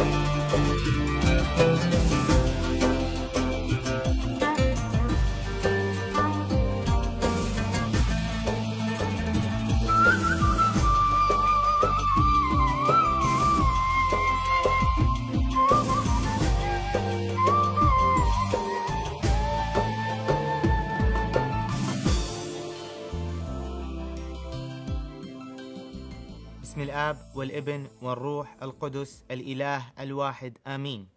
you. باسم الاب والابن والروح القدس الاله الواحد امين.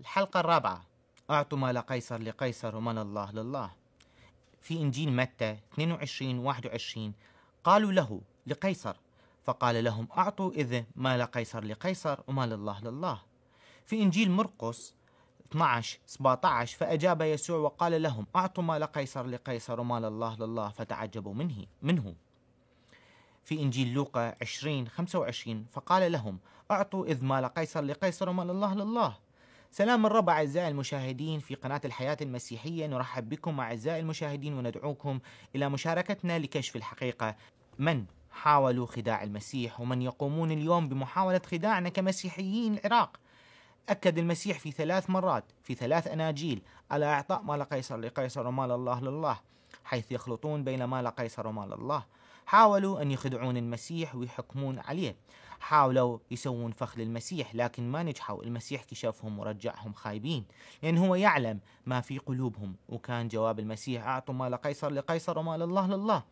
الحلقه الرابعه اعطوا ما لقيصر لقيصر وما لله لله. في انجيل متى 22 21 قالوا له لقيصر فقال لهم اعطوا اذ ما لقيصر لقيصر وما لله لله. في انجيل مرقس 12 17 فأجاب يسوع وقال لهم أعطوا ما لقيصر لقيصر وما لله لله فتعجبوا منه منه في إنجيل لوقا 20 25 فقال لهم أعطوا إذ مال قيصر لقيصر ومال الله لله سلام الرب أعزائي المشاهدين في قناة الحياة المسيحية نرحب بكم أعزائي المشاهدين وندعوكم إلى مشاركتنا لكشف الحقيقة من حاولوا خداع المسيح ومن يقومون اليوم بمحاولة خداعنا كمسيحيين العراق أكد المسيح في ثلاث مرات في ثلاث أناجيل على إعطاء مال قيصر لقيصر ومال الله لله حيث يخلطون بين مال قيصر ومال الله حاولوا أن يخدعون المسيح ويحكمون عليه حاولوا يسوون فخ للمسيح لكن ما نجحوا المسيح كشفهم ورجعهم خايبين لأن هو يعلم ما في قلوبهم وكان جواب المسيح أعطوا ما لقيصر لقيصر وما لله لله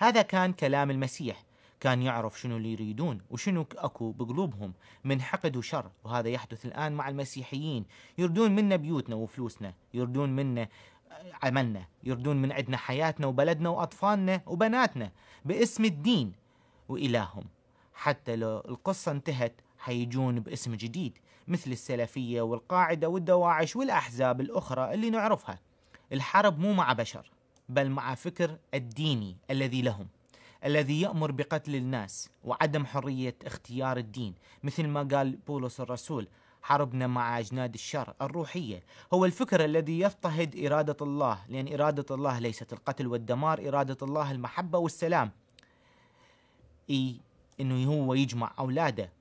هذا كان كلام المسيح كان يعرف شنو اللي يريدون وشنو اكو بقلوبهم من حقد وشر وهذا يحدث الان مع المسيحيين يردون منا بيوتنا وفلوسنا يردون منا عملنا يردون من عندنا حياتنا وبلدنا وأطفالنا وبناتنا باسم الدين وإلههم حتى لو القصة انتهت حيجون باسم جديد مثل السلفية والقاعدة والدواعش والأحزاب الأخرى اللي نعرفها الحرب مو مع بشر بل مع فكر الديني الذي لهم الذي يأمر بقتل الناس وعدم حرية اختيار الدين مثل ما قال بولس الرسول حربنا مع أجناد الشر الروحية هو الفكر الذي يضطهد إرادة الله لأن إرادة الله ليست القتل والدمار إرادة الله المحبة والسلام إي أنه هو يجمع أولاده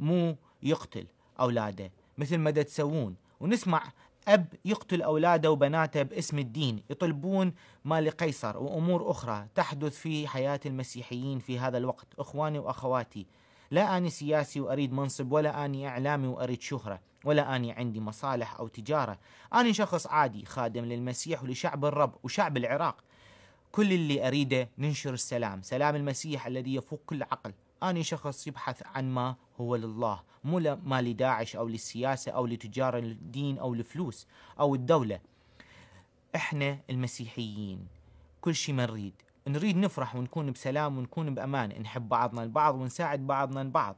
مو يقتل أولاده مثل ما تسوون ونسمع أب يقتل أولاده وبناته باسم الدين يطلبون ما لقيصر وأمور أخرى تحدث في حياة المسيحيين في هذا الوقت أخواني وأخواتي لا أني سياسي وأريد منصب ولا أني إعلامي وأريد شهرة ولا أني عندي مصالح أو تجارة أني شخص عادي خادم للمسيح ولشعب الرب وشعب العراق كل اللي أريده ننشر السلام سلام المسيح الذي يفوق كل عقل أني شخص يبحث عن ما هو لله مو ما لداعش أو للسياسة أو لتجار الدين أو الفلوس أو الدولة إحنا المسيحيين كل شيء ما نريد نريد نفرح ونكون بسلام ونكون بامان نحب بعضنا البعض ونساعد بعضنا البعض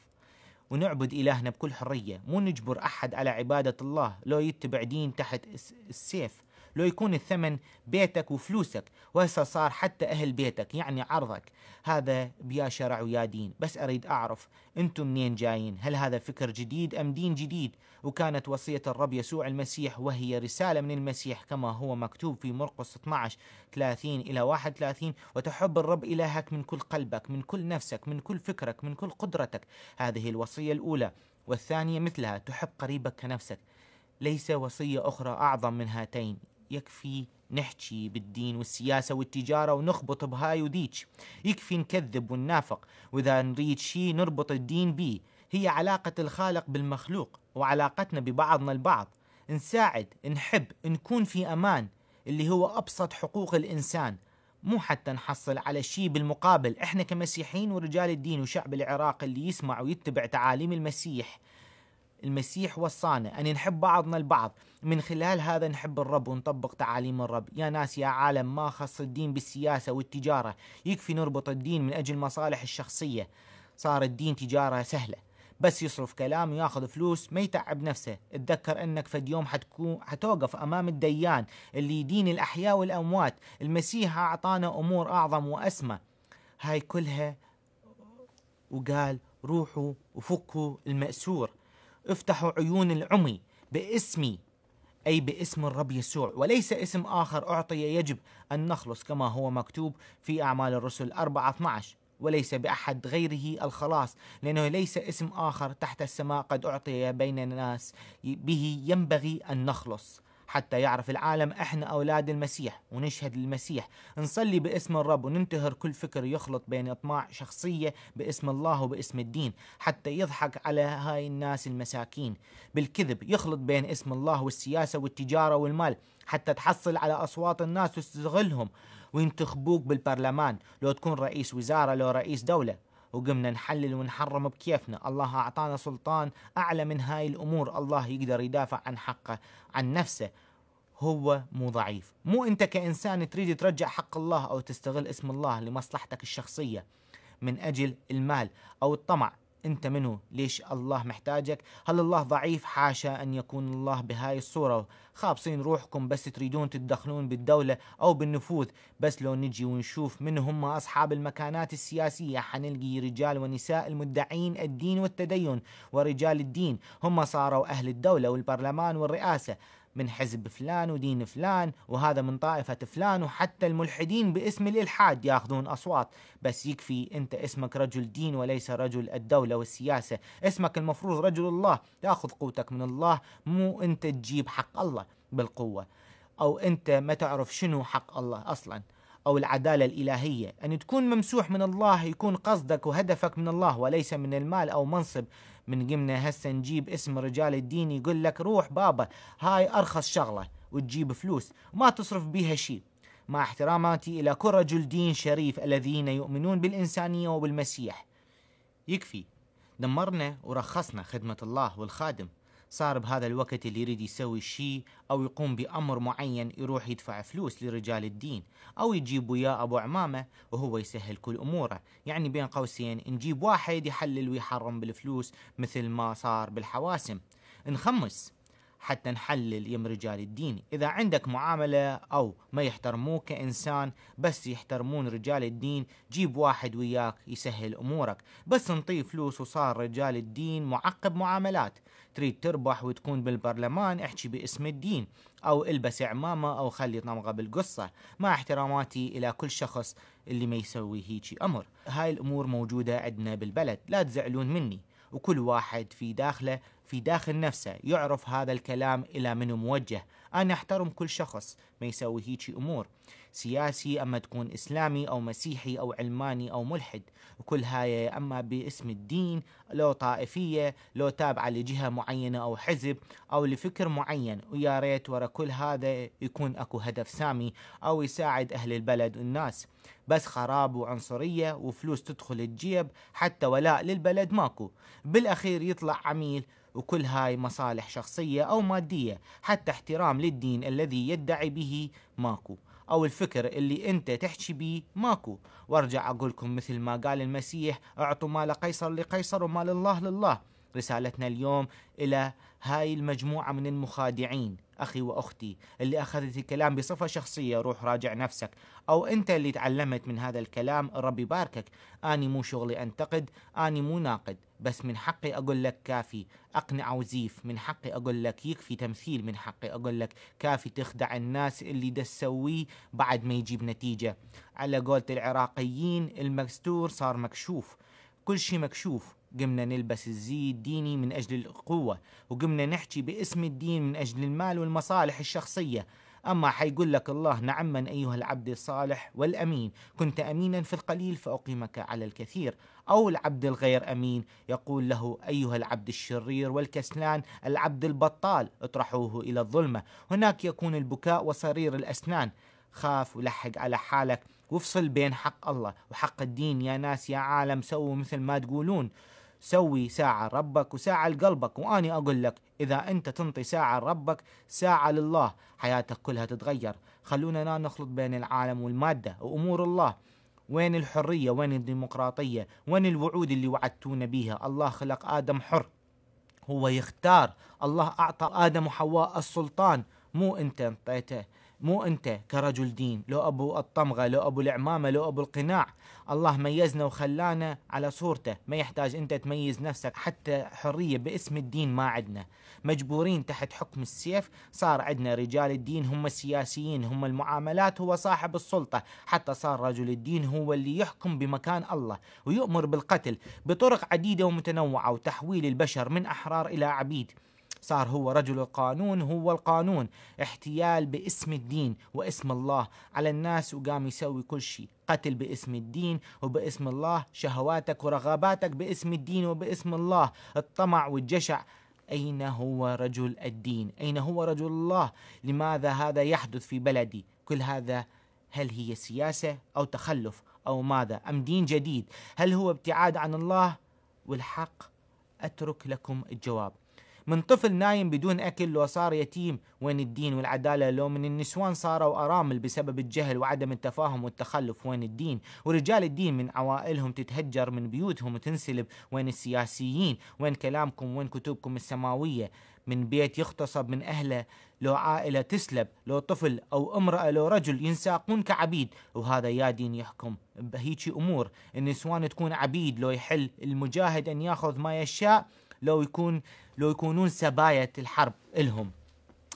ونعبد إلهنا بكل حرية مو نجبر أحد على عبادة الله لو يتبع دين تحت السيف لو يكون الثمن بيتك وفلوسك وهسه صار حتى أهل بيتك يعني عرضك هذا بيا شرع ويا دين بس أريد أعرف أنتم منين جايين هل هذا فكر جديد أم دين جديد وكانت وصية الرب يسوع المسيح وهي رسالة من المسيح كما هو مكتوب في مرقس 12 30 إلى 31 وتحب الرب إلهك من كل قلبك من كل نفسك من كل فكرك من كل قدرتك هذه الوصية الأولى والثانية مثلها تحب قريبك كنفسك ليس وصية أخرى أعظم من هاتين يكفي نحكي بالدين والسياسة والتجارة ونخبط بهاي وذيك يكفي نكذب وننافق وإذا نريد شي نربط الدين بيه هي علاقة الخالق بالمخلوق وعلاقتنا ببعضنا البعض نساعد نحب نكون في أمان اللي هو أبسط حقوق الإنسان مو حتى نحصل على شيء بالمقابل احنا كمسيحيين ورجال الدين وشعب العراق اللي يسمع ويتبع تعاليم المسيح المسيح وصانا أن نحب بعضنا البعض من خلال هذا نحب الرب ونطبق تعاليم الرب يا ناس يا عالم ما خص الدين بالسياسة والتجارة يكفي نربط الدين من أجل المصالح الشخصية صار الدين تجارة سهلة بس يصرف كلام وياخذ فلوس ما يتعب نفسه اتذكر انك في يوم حتكون حتوقف امام الديان اللي يدين الاحياء والاموات المسيح اعطانا امور اعظم واسمى هاي كلها وقال روحوا وفكوا المأسور افتحوا عيون العمي باسمي أي باسم الرب يسوع وليس اسم آخر أعطي يجب أن نخلص كما هو مكتوب في أعمال الرسل 4 12 وليس بأحد غيره الخلاص لأنه ليس اسم آخر تحت السماء قد أعطي بين الناس به ينبغي أن نخلص حتى يعرف العالم احنا اولاد المسيح ونشهد للمسيح نصلي باسم الرب وننتهر كل فكر يخلط بين اطماع شخصيه باسم الله وباسم الدين حتى يضحك على هاي الناس المساكين بالكذب يخلط بين اسم الله والسياسه والتجاره والمال حتى تحصل على اصوات الناس وتستغلهم وينتخبوك بالبرلمان لو تكون رئيس وزاره لو رئيس دوله وقمنا نحلل ونحرم بكيفنا الله أعطانا سلطان أعلى من هاي الأمور الله يقدر يدافع عن حقه عن نفسه هو مو ضعيف مو أنت كإنسان تريد ترجع حق الله أو تستغل اسم الله لمصلحتك الشخصية من أجل المال أو الطمع انت منو ليش الله محتاجك هل الله ضعيف حاشا ان يكون الله بهاي الصورة خابصين روحكم بس تريدون تتدخلون بالدولة او بالنفوذ بس لو نجي ونشوف من هم اصحاب المكانات السياسية حنلقي رجال ونساء المدعين الدين والتدين ورجال الدين هم صاروا اهل الدولة والبرلمان والرئاسة من حزب فلان ودين فلان وهذا من طائفة فلان وحتى الملحدين باسم الإلحاد ياخذون أصوات بس يكفي أنت اسمك رجل دين وليس رجل الدولة والسياسة اسمك المفروض رجل الله تاخذ قوتك من الله مو أنت تجيب حق الله بالقوة أو أنت ما تعرف شنو حق الله أصلاً أو العدالة الإلهية أن تكون ممسوح من الله يكون قصدك وهدفك من الله وليس من المال أو منصب من قمنا هسه نجيب اسم رجال الدين يقول لك روح بابا هاي أرخص شغلة وتجيب فلوس ما تصرف بيها شيء مع احتراماتي إلى كل رجل دين شريف الذين يؤمنون بالإنسانية وبالمسيح يكفي دمرنا ورخصنا خدمة الله والخادم صار بهذا الوقت اللي يريد يسوي شيء أو يقوم بأمر معين يروح يدفع فلوس لرجال الدين أو يجيب وياه أبو عمامة وهو يسهل كل أموره يعني بين قوسين نجيب واحد يحلل ويحرم بالفلوس مثل ما صار بالحواسم نخمس حتى نحلل يم رجال الدين إذا عندك معاملة أو ما يحترموك كإنسان بس يحترمون رجال الدين جيب واحد وياك يسهل أمورك بس نطيه فلوس وصار رجال الدين معقب معاملات تريد تربح وتكون بالبرلمان احكي باسم الدين أو البس عمامة أو خلي طمغة بالقصة مع احتراماتي إلى كل شخص اللي ما يسوي هيجي أمر هاي الأمور موجودة عندنا بالبلد لا تزعلون مني وكل واحد في داخله في داخل نفسه يعرف هذا الكلام إلى من موجه أنا أحترم كل شخص ما يسوي هيجي أمور سياسي أما تكون إسلامي أو مسيحي أو علماني أو ملحد وكل هاي أما باسم الدين لو طائفية لو تابعة لجهة معينة أو حزب أو لفكر معين ويا ريت ورا كل هذا يكون أكو هدف سامي أو يساعد أهل البلد والناس بس خراب وعنصرية وفلوس تدخل الجيب حتى ولاء للبلد ماكو بالأخير يطلع عميل وكل هاي مصالح شخصية أو مادية حتى احترام للدين الذي يدعي به ماكو أو الفكر اللي أنت تحكي بيه ماكو وارجع أقولكم مثل ما قال المسيح اعطوا ما لقيصر لقيصر وما الله لله رسالتنا اليوم إلى هاي المجموعة من المخادعين أخي وأختي اللي أخذت الكلام بصفة شخصية روح راجع نفسك أو أنت اللي تعلمت من هذا الكلام ربي باركك أني مو شغلي أنتقد أني مو ناقد بس من حقي أقول لك كافي أقنع وزيف من حقي أقول لك يكفي تمثيل من حقي أقول لك كافي تخدع الناس اللي دا تسويه بعد ما يجيب نتيجة على قولة العراقيين المكستور صار مكشوف كل شيء مكشوف قمنا نلبس الزي الديني من أجل القوة وقمنا نحكي باسم الدين من أجل المال والمصالح الشخصية أما حيقول لك الله نعما أيها العبد الصالح والأمين كنت أمينا في القليل فأقيمك على الكثير أو العبد الغير أمين يقول له أيها العبد الشرير والكسلان العبد البطال اطرحوه إلى الظلمة هناك يكون البكاء وصرير الأسنان خاف ولحق على حالك وافصل بين حق الله وحق الدين يا ناس يا عالم سووا مثل ما تقولون سوي ساعة لربك وساعة لقلبك وأني أقول لك إذا أنت تنطي ساعة لربك ساعة لله حياتك كلها تتغير خلونا لا نخلط بين العالم والمادة وأمور الله وين الحرية وين الديمقراطية وين الوعود اللي وعدتونا بيها الله خلق آدم حر هو يختار الله أعطى آدم وحواء السلطان مو أنت انطيته مو انت كرجل دين لو ابو الطمغه لو ابو العمامه لو ابو القناع الله ميزنا وخلانا على صورته ما يحتاج انت تميز نفسك حتى حريه باسم الدين ما عندنا مجبورين تحت حكم السيف صار عندنا رجال الدين هم السياسيين هم المعاملات هو صاحب السلطه حتى صار رجل الدين هو اللي يحكم بمكان الله ويؤمر بالقتل بطرق عديده ومتنوعه وتحويل البشر من احرار الى عبيد صار هو رجل القانون هو القانون احتيال باسم الدين واسم الله على الناس وقام يسوي كل شيء قتل باسم الدين وباسم الله شهواتك ورغباتك باسم الدين وباسم الله الطمع والجشع أين هو رجل الدين أين هو رجل الله لماذا هذا يحدث في بلدي كل هذا هل هي سياسة أو تخلف أو ماذا أم دين جديد هل هو ابتعاد عن الله والحق أترك لكم الجواب من طفل نايم بدون أكل لو صار يتيم وين الدين والعدالة لو من النسوان صاروا أرامل بسبب الجهل وعدم التفاهم والتخلف وين الدين ورجال الدين من عوائلهم تتهجر من بيوتهم وتنسلب وين السياسيين وين كلامكم وين كتبكم السماوية من بيت يغتصب من أهله لو عائلة تسلب لو طفل أو امرأة لو رجل ينساقون كعبيد وهذا يا دين يحكم بهيجي أمور النسوان تكون عبيد لو يحل المجاهد أن يأخذ ما يشاء لو يكون لو يكونون سبايا الحرب إلهم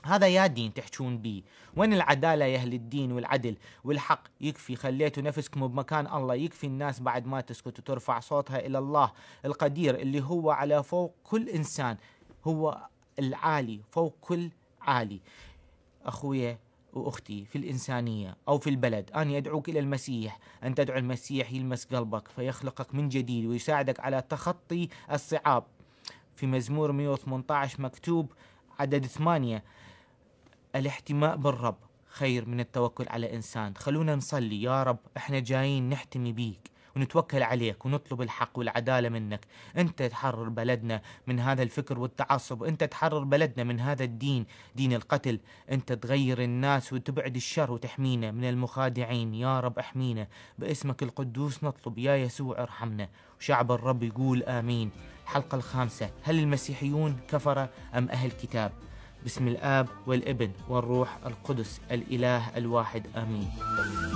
هذا يا دين تحجون بي وين العدالة يا أهل الدين والعدل والحق يكفي خليتوا نفسكم بمكان الله يكفي الناس بعد ما تسكت وترفع صوتها إلى الله القدير اللي هو على فوق كل إنسان هو العالي فوق كل عالي أخويا واختي في الانسانيه او في البلد، انا ادعوك الى المسيح، ان تدعو المسيح يلمس قلبك فيخلقك من جديد ويساعدك على تخطي الصعاب في مزمور 118 مكتوب عدد ثمانية الاحتماء بالرب خير من التوكل على إنسان خلونا نصلي يا رب احنا جايين نحتمي بيك ونتوكل عليك ونطلب الحق والعدالة منك أنت تحرر بلدنا من هذا الفكر والتعصب أنت تحرر بلدنا من هذا الدين دين القتل أنت تغير الناس وتبعد الشر وتحمينا من المخادعين يا رب احمينا باسمك القدوس نطلب يا يسوع ارحمنا وشعب الرب يقول آمين الحلقة الخامسة هل المسيحيون كفرة أم أهل كتاب باسم الآب والابن والروح القدس الإله الواحد آمين